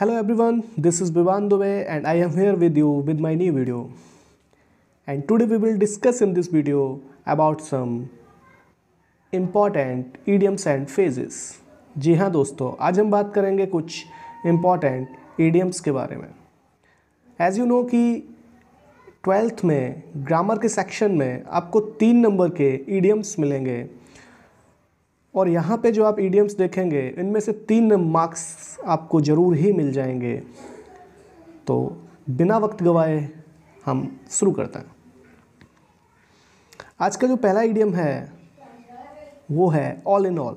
hello everyone this is Vivan Dube and I am here with you with my new video and today we will discuss in this video about some important idioms and phrases जी हाँ दोस्तों आज हम बात करेंगे कुछ important idioms के बारे में एज यू नो कि ट्वेल्थ में ग्रामर के सेक्शन में आपको तीन नंबर के ईडियम्स मिलेंगे और यहाँ पे जो आप ईडियम्स देखेंगे इनमें से तीन मार्क्स आपको ज़रूर ही मिल जाएंगे तो बिना वक्त गवाए हम शुरू करते हैं आज का जो पहला ईडियम है वो है all in all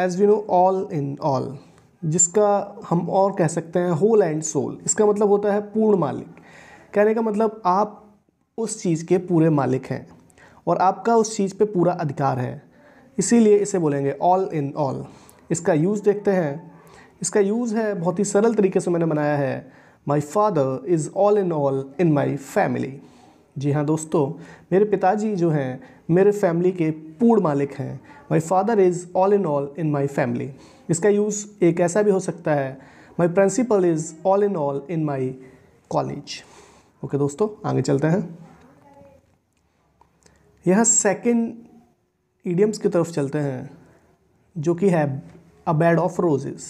as we know all in all जिसका हम और कह सकते हैं होल एंड सोल इसका मतलब होता है पूर्ण मालिक कहने का मतलब आप उस चीज़ के पूरे मालिक हैं और आपका उस चीज़ पे पूरा अधिकार है इसीलिए इसे बोलेंगे ऑल इन ऑल इसका यूज़ देखते हैं इसका यूज़ है बहुत ही सरल तरीके से मैंने बनाया है my father is all in all in my family जी हाँ दोस्तों मेरे पिताजी जो हैं मेरे फैमिली के पूर्ण मालिक हैं my father is all in all in my family इसका यूज़ एक ऐसा भी हो सकता है my principal is all in all in my college okay दोस्तों आगे चलते हैं यह सेकेंड ईडियम्स की तरफ चलते हैं जो कि है अ बेड ऑफ रोजेस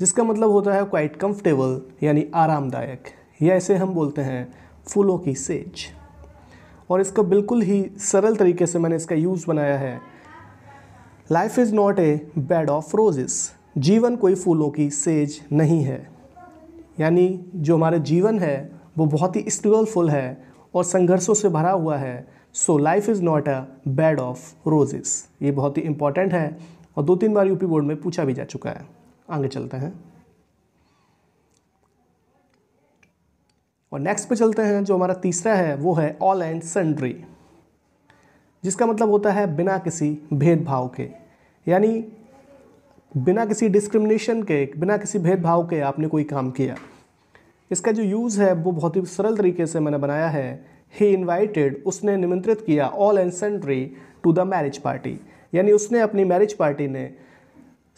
जिसका मतलब होता है क्वाइट कंफर्टेबल यानी आरामदायक या इसे हम बोलते हैं फूलों की सेज और इसका बिल्कुल ही सरल तरीके से मैंने इसका यूज़ बनाया है life is not a bed of roses जीवन कोई फूलों की सेज नहीं है यानी जो हमारा जीवन है वो बहुत ही स्ट्रगलफुल है और संघर्षों से भरा हुआ है so life is not a bed of roses ये बहुत ही इंपॉर्टेंट है और दो तीन बार यूपी बोर्ड में पूछा भी जा चुका है आगे चलते हैं और नेक्स्ट पे चलते हैं जो हमारा तीसरा है वो है ऑल एंड सन्ड्री जिसका मतलब होता है बिना किसी भेदभाव के यानी बिना किसी डिस्क्रिमिनेशन के बिना किसी भेदभाव के आपने कोई काम किया इसका जो यूज़ है वो बहुत ही सरल तरीके से मैंने बनाया है ही इन्वाइटेड उसने निमंत्रित किया all and sundry to the marriage party यानी उसने अपनी मैरिज पार्टी ने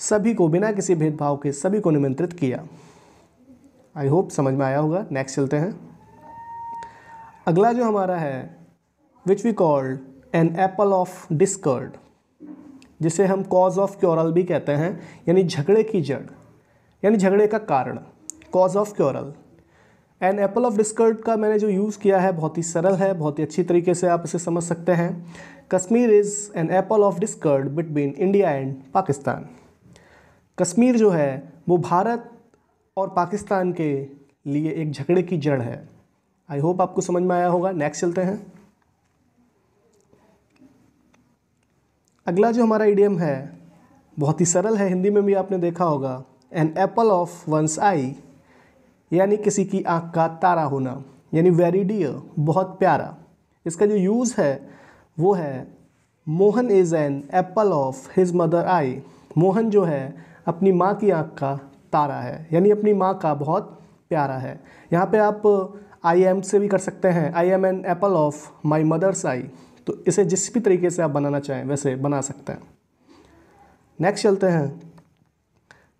सभी को बिना किसी भेदभाव के सभी को निमंत्रित किया आई होप समझ में आया होगा नेक्स्ट चलते हैं अगला जो हमारा है which we called an apple of discord जिसे हम कॉज ऑफ क्योरल भी कहते हैं यानी झगड़े की जड़ यानी झगड़े का कारण cause of quarrel and apple of discord का मैंने जो यूज़ किया है बहुत ही सरल है बहुत ही अच्छी तरीके से आप इसे समझ सकते हैं Kashmir is an apple of discord between India and Pakistan Kashmir जो है वो भारत और पाकिस्तान के लिए एक झगड़े की जड़ है आई होप आपको समझ में आया होगा नेक्स्ट चलते हैं अगला जो हमारा ईडीएम है बहुत ही सरल है हिंदी में भी आपने देखा होगा an apple of one's eye यानी किसी की आँख का तारा होना यानी वेरी डियर बहुत प्यारा इसका जो यूज़ है वो है Mohan is an apple of his mother eye Mohan जो है अपनी माँ की आँख का तारा है यानी अपनी माँ का बहुत प्यारा है यहाँ पे आप आई एम से भी कर सकते हैं I am an apple of my mother's eye तो इसे जिस भी तरीके से आप बनाना चाहें वैसे बना सकते हैं नेक्स्ट चलते हैं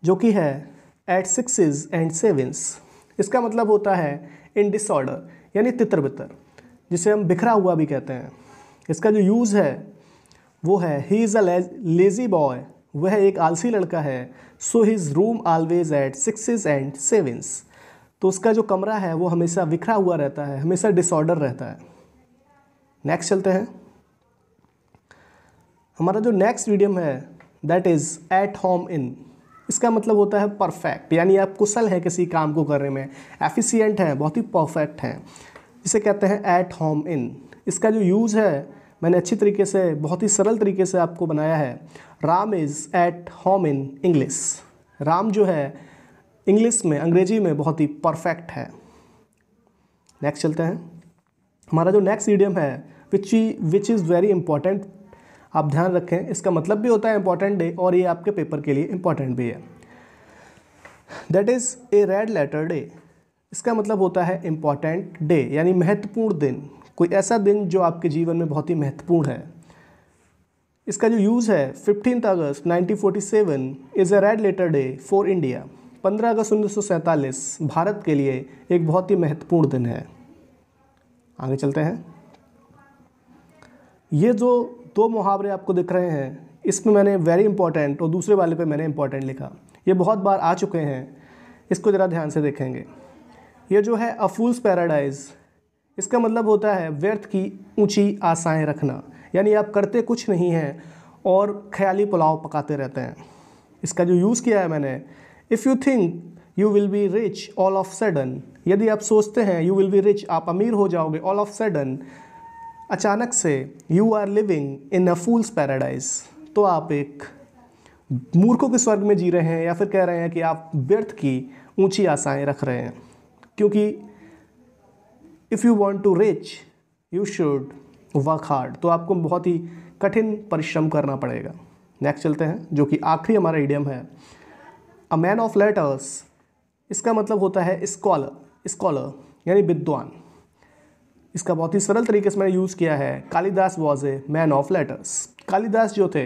जो कि है एट सिक्सेस एंड सेवेंस इसका मतलब होता है इन डिसऑर्डर यानी तितर बितर जिसे हम बिखरा हुआ भी कहते हैं इसका जो यूज़ है वो है he is a lazy boy वह एक आलसी लड़का है so his room always at six and sevens तो उसका जो कमरा है वो हमेशा बिखरा हुआ रहता है हमेशा डिसऑर्डर रहता है नेक्स्ट चलते हैं हमारा जो नेक्स्ट मीडियम है that is at home in इसका मतलब होता है परफेक्ट यानी आप कुशल हैं किसी काम को करने में एफिशिएंट हैं बहुत ही परफेक्ट हैं इसे कहते हैं ऐट होम इन इसका जो यूज़ है मैंने अच्छी तरीके से बहुत ही सरल तरीके से आपको बनाया है Ram is at home in English Ram जो है इंग्लिश में अंग्रेजी में बहुत ही परफेक्ट है नेक्स्ट चलते हैं हमारा जो नेक्स्ट ईडियम है which which is very important आप ध्यान रखें इसका मतलब भी होता है इंपॉर्टेंट डे और ये आपके पेपर के लिए इंपॉर्टेंट भी है that is a red letter day इसका मतलब होता है इम्पॉर्टेंट डे यानी महत्वपूर्ण दिन कोई ऐसा दिन जो आपके जीवन में बहुत ही महत्वपूर्ण है इसका जो यूज़ है fifteen August 1947 is a red letter day for India 15 अगस्त उन्नीस भारत के लिए एक बहुत ही महत्वपूर्ण दिन है आगे चलते हैं ये जो दो मुहावरे आपको दिख रहे हैं इसमें मैंने वेरी इंपॉर्टेंट और दूसरे वाले पे मैंने इंपॉर्टेंट लिखा ये बहुत बार आ चुके हैं इसको ज़रा ध्यान से देखेंगे ये जो है अ फूल्स पैराडाइज इसका मतलब होता है व्यर्थ की ऊंची आशाएं रखना यानी आप करते कुछ नहीं हैं और ख्याली पुलाव पकाते रहते हैं इसका जो यूज़ किया है मैंने if you think you will be rich all of sudden यदि आप सोचते हैं यू विल बी रिच आप अमीर हो जाओगे ऑल ऑफ सडन अचानक से you are living in a fool's paradise तो आप एक मूर्खों के स्वर्ग में जी रहे हैं या फिर कह रहे हैं कि आप व्यर्थ की ऊंची आशाएं रख रहे हैं क्योंकि if you want to rich you should work hard तो आपको बहुत ही कठिन परिश्रम करना पड़ेगा नेक्स्ट चलते हैं जो कि आखिरी हमारा इडियम है अ मैन ऑफ लेटर्स इसका मतलब होता है स्कॉलर स्कॉलर यानी विद्वान इसका बहुत ही सरल तरीके से मैंने यूज़ किया है Kalidas was a man of letters Kalidas जो थे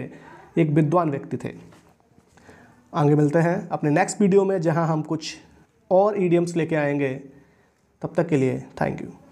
एक विद्वान व्यक्ति थे आगे मिलते हैं अपने नेक्स्ट वीडियो में जहाँ हम कुछ और ईडियम्स लेके आएंगे तब तक के लिए थैंक यू